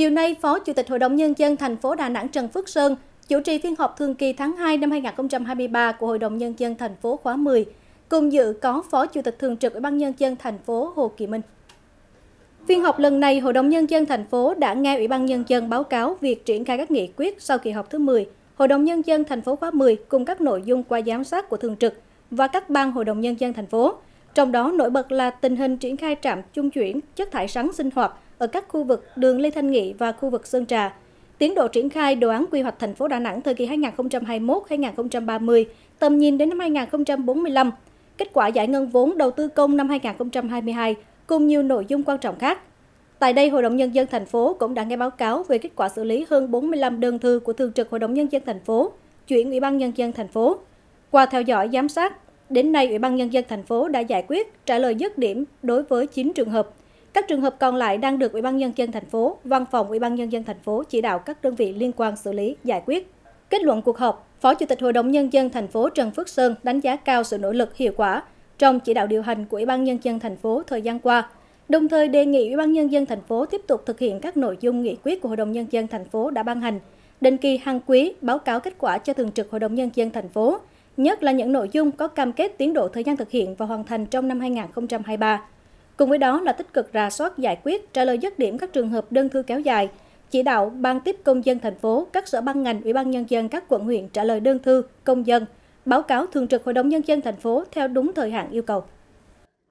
Chiều nay, Phó Chủ tịch Hội đồng Nhân dân thành phố Đà Nẵng Trần Phước Sơn chủ trì phiên họp thường kỳ tháng 2 năm 2023 của Hội đồng Nhân dân thành phố khóa 10. Cùng dự có Phó Chủ tịch Thường trực Ủy ban Nhân dân thành phố Hồ Kỳ Minh. Phiên họp lần này, Hội đồng Nhân dân thành phố đã nghe Ủy ban Nhân dân báo cáo việc triển khai các nghị quyết sau kỳ họp thứ 10. Hội đồng Nhân dân thành phố khóa 10 cùng các nội dung qua giám sát của Thường trực và các ban Hội đồng Nhân dân thành phố – trong đó nổi bật là tình hình triển khai trạm trung chuyển chất thải rắn sinh hoạt ở các khu vực đường Lê Thanh Nghị và khu vực Sơn Trà. Tiến độ triển khai đồ án quy hoạch thành phố Đà Nẵng thời kỳ 2021-2030, tầm nhìn đến năm 2045, kết quả giải ngân vốn đầu tư công năm 2022 cùng nhiều nội dung quan trọng khác. Tại đây, Hội đồng Nhân dân thành phố cũng đã nghe báo cáo về kết quả xử lý hơn 45 đơn thư của Thường trực Hội đồng Nhân dân thành phố, chuyển Ủy ban Nhân dân thành phố. Qua theo dõi giám sát, Đến nay, Ủy ban Nhân dân thành phố đã giải quyết, trả lời dứt điểm đối với 9 trường hợp. Các trường hợp còn lại đang được Ủy ban Nhân dân thành phố, Văn phòng Ủy ban Nhân dân thành phố chỉ đạo các đơn vị liên quan xử lý, giải quyết. Kết luận cuộc họp, Phó Chủ tịch Hội đồng Nhân dân thành phố Trần Phước Sơn đánh giá cao sự nỗ lực hiệu quả trong chỉ đạo điều hành của Ủy ban Nhân dân thành phố thời gian qua, đồng thời đề nghị Ủy ban Nhân dân thành phố tiếp tục thực hiện các nội dung nghị quyết của Hội đồng Nhân dân thành phố đã ban hành, định kỳ hàng quý báo cáo kết quả cho Thường trực Hội đồng Nhân dân thành phố, nhất là những nội dung có cam kết tiến độ thời gian thực hiện và hoàn thành trong năm 2023. Cùng với đó là tích cực rà soát giải quyết, trả lời dứt điểm các trường hợp đơn thư kéo dài, chỉ đạo Ban tiếp công dân thành phố, các sở ban ngành, Ủy ban nhân dân các quận huyện trả lời đơn thư công dân, báo cáo Thường trực Hội đồng nhân dân thành phố theo đúng thời hạn yêu cầu.